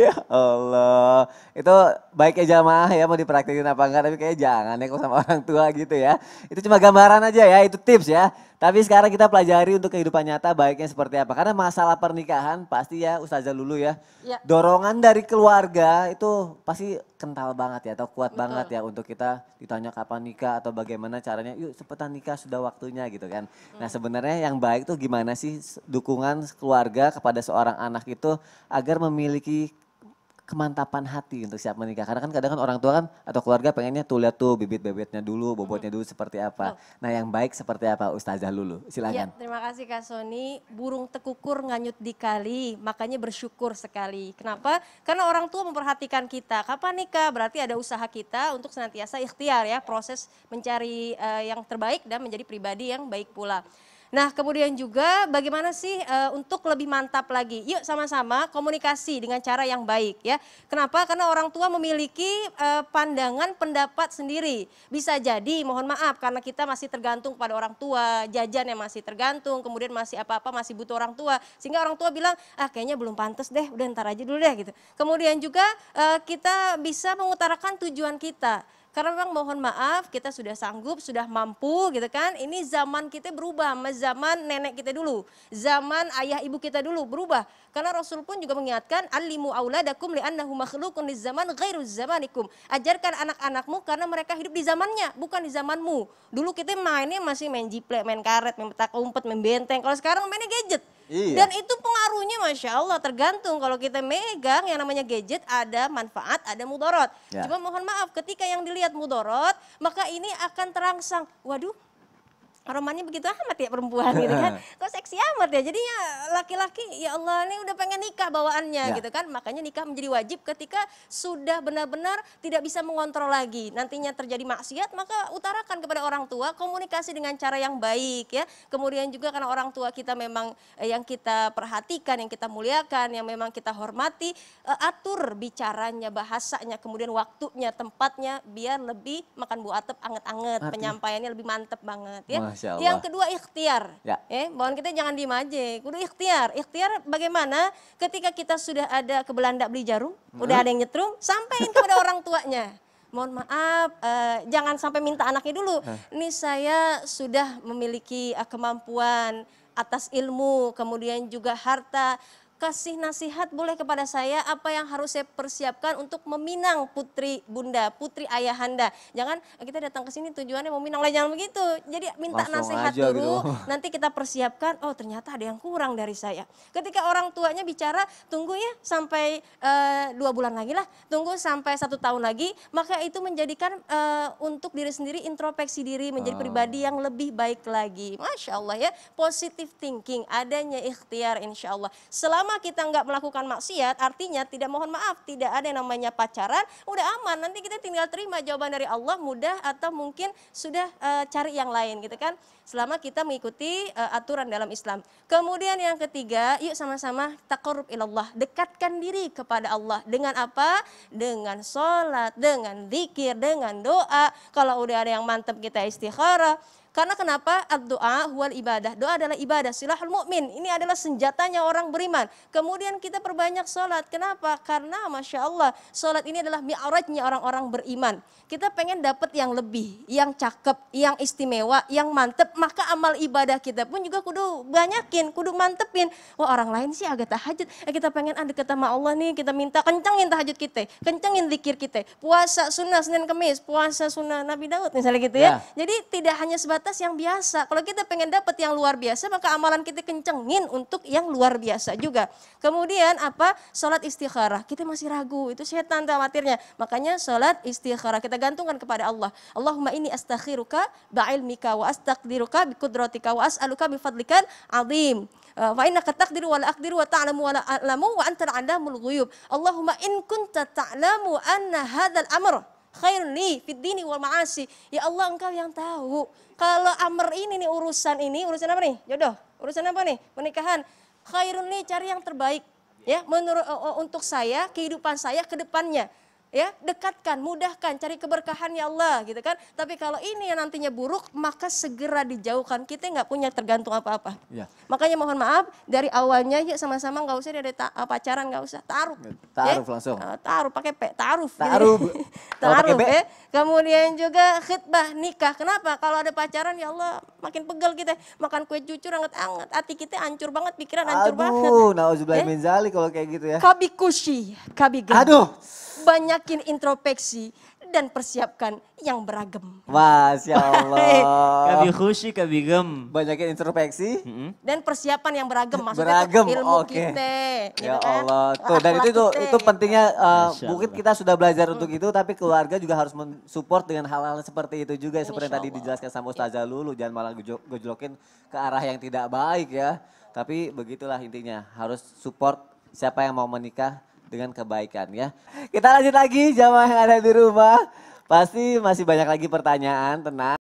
ya Allah. Itu baik ya jamaah ya mau dipraktikin apa enggak tapi kayak jangan ya kalau sama orang tua gitu ya. Itu cuma gambaran aja ya, itu tips ya. Tapi sekarang kita pelajari untuk kehidupan nyata baiknya seperti apa. Karena masalah pernikahan pasti ya Ustazah Lulu ya. ya. Dorongan dari keluarga itu pasti kental banget ya atau kuat Betul. banget ya untuk kita ditanya kapan nikah atau bagaimana caranya. Yuk cepetan nikah sudah waktunya gitu kan. Nah, hmm. Nah sebenarnya yang baik tuh gimana sih dukungan keluarga kepada seorang anak itu agar memiliki kemantapan hati untuk siap menikah. Karena kan kadang kan orang tua kan atau keluarga pengennya tuh lihat tuh bibit-bibitnya dulu, bobotnya dulu seperti apa. Oh. Nah yang baik seperti apa Ustazah Lulu? Silahkan. Ya, terima kasih Kak Soni. Burung tekukur nganyut dikali, makanya bersyukur sekali. Kenapa? Karena orang tua memperhatikan kita. Kapan nikah? Berarti ada usaha kita untuk senantiasa ikhtiar ya, proses mencari uh, yang terbaik dan menjadi pribadi yang baik pula. Nah kemudian juga bagaimana sih e, untuk lebih mantap lagi? Yuk sama-sama komunikasi dengan cara yang baik ya. Kenapa? Karena orang tua memiliki e, pandangan pendapat sendiri. Bisa jadi mohon maaf karena kita masih tergantung pada orang tua, jajan yang masih tergantung, kemudian masih apa-apa masih butuh orang tua. Sehingga orang tua bilang ah kayaknya belum pantas deh udah ntar aja dulu deh gitu. Kemudian juga e, kita bisa mengutarakan tujuan kita karena memang mohon maaf kita sudah sanggup, sudah mampu gitu kan. Ini zaman kita berubah sama zaman nenek kita dulu. Zaman ayah ibu kita dulu berubah. Karena Rasul pun juga mengingatkan alimu awladakum li'annahu makhlukun di zaman ghairu zamanikum. Ajarkan anak-anakmu karena mereka hidup di zamannya, bukan di zamanmu. Dulu kita mainnya masih main jiplek, main karet, main petak umpet, main benteng. Kalau sekarang mainnya gadget Iya. Dan itu pengaruhnya Masya Allah tergantung kalau kita megang yang namanya gadget ada manfaat, ada mudorot. Ya. Cuma mohon maaf ketika yang dilihat mudorot maka ini akan terangsang, waduh romannya begitu amat ya perempuan gitu kan. Kok seksi amat ya. Jadinya laki-laki ya Allah ini udah pengen nikah bawaannya ya. gitu kan. Makanya nikah menjadi wajib ketika sudah benar-benar tidak bisa mengontrol lagi. Nantinya terjadi maksiat maka utarakan kepada orang tua komunikasi dengan cara yang baik ya. Kemudian juga karena orang tua kita memang eh, yang kita perhatikan, yang kita muliakan, yang memang kita hormati, eh, atur bicaranya, bahasanya, kemudian waktunya, tempatnya biar lebih makan buah atep anget-anget, penyampaiannya lebih mantep banget ya. Wah. Yang kedua ikhtiar. Ya. Eh, mohon kita jangan diem aja. Kudu ikhtiar. Ikhtiar bagaimana ketika kita sudah ada ke Belanda beli jarum, hmm. udah ada yang nyetrum, sampaikan kepada orang tuanya. Mohon maaf, eh, jangan sampai minta anaknya dulu. Ini saya sudah memiliki eh, kemampuan atas ilmu, kemudian juga harta kasih nasihat boleh kepada saya apa yang harus saya persiapkan untuk meminang putri bunda, putri ayahanda. Jangan eh, kita datang ke sini tujuannya meminang, lah jangan begitu. Jadi minta Langsung nasihat dulu, gitu. nanti kita persiapkan, oh ternyata ada yang kurang dari saya. Ketika orang tuanya bicara, tunggu ya sampai uh, dua bulan lagi lah, tunggu sampai satu tahun lagi, maka itu menjadikan uh, untuk diri sendiri introspeksi diri, menjadi ah. pribadi yang lebih baik lagi. Masya Allah ya, positive thinking, adanya ikhtiar insya Allah. Selama selama kita nggak melakukan maksiat, artinya tidak mohon maaf, tidak ada yang namanya pacaran, udah aman. Nanti kita tinggal terima jawaban dari Allah mudah atau mungkin sudah e, cari yang lain gitu kan. Selama kita mengikuti e, aturan dalam Islam. Kemudian yang ketiga, yuk sama-sama takorub ilallah, dekatkan diri kepada Allah dengan apa? Dengan sholat, dengan zikir, dengan doa. Kalau udah ada yang mantep kita istikharah, karena kenapa? Doa huwal ibadah. Doa adalah ibadah, silahul mukmin. Ini adalah senjatanya orang beriman. Kemudian kita perbanyak sholat. Kenapa? Karena Masya Allah, sholat ini adalah miarajnya orang-orang beriman. Kita pengen dapat yang lebih, yang cakep, yang istimewa, yang mantep. Maka amal ibadah kita pun juga kudu banyakin, kudu mantepin. Wah orang lain sih agak tahajud. Eh, kita pengen ada kata sama Allah nih, kita minta kencengin tahajud kita, kencengin zikir kita. Puasa sunnah Senin Kemis, puasa sunnah Nabi Daud misalnya gitu ya. ya. Jadi tidak hanya sebatas sebatas yang biasa. Kalau kita pengen dapat yang luar biasa, maka amalan kita kencengin untuk yang luar biasa juga. Kemudian apa? Salat istikharah. Kita masih ragu, itu setan khawatirnya. Makanya salat istikharah kita gantungkan kepada Allah. Allahumma ini astakhiruka ba'ilmika wa astaqdiruka biqudratika wa as'aluka bifadlikan azim. Eh, wa inna katakdiru wa la'akdiru wa ta'lamu wa la'alamu alamu wa anta alamul ghuyub. Allahumma in kunta ta'lamu anna hadal amr khairun li fid dini wal ma'asi. Ya Allah engkau yang tahu. Kalau amr ini nih urusan ini, urusan apa nih? Jodoh. Urusan apa nih? Pernikahan. Khairun li cari yang terbaik. Ya, menurut uh, untuk saya, kehidupan saya ke depannya ya dekatkan mudahkan cari keberkahan ya Allah gitu kan tapi kalau ini yang nantinya buruk maka segera dijauhkan kita nggak punya tergantung apa-apa ya. makanya mohon maaf dari awalnya yuk sama-sama nggak usah ada ta- ah, pacaran nggak usah taruh ya, taruh ya. langsung ah, taruh pakai pe taruh taruh taruh ya. kemudian juga khutbah nikah kenapa kalau ada pacaran ya Allah makin pegel kita makan kue cucur anget-anget hati kita hancur banget pikiran hancur Aduh, banget Aduh, nauzubillah ya? kalau kayak gitu ya kabi kushi kabi aduh banyakin introspeksi dan persiapkan yang beragam. Masya Allah. Kabi khusy, kabi gem. Banyakin introspeksi. Mm -hmm. Dan persiapan yang beragam. Maksudnya beragam, ilmu okay. kita. Gitu ya kan? Allah. Kan? Tuh, dan itu, itu, itu pentingnya. Uh, mungkin kita sudah belajar untuk mm. itu, tapi keluarga juga harus mensupport dengan hal-hal seperti itu juga. Seperti yang tadi dijelaskan sama iya. Ustazah Lulu, jangan malah gojlokin ke arah yang tidak baik ya. Tapi begitulah intinya, harus support siapa yang mau menikah dengan kebaikan ya. Kita lanjut lagi jamaah yang ada di rumah. Pasti masih banyak lagi pertanyaan, tenang.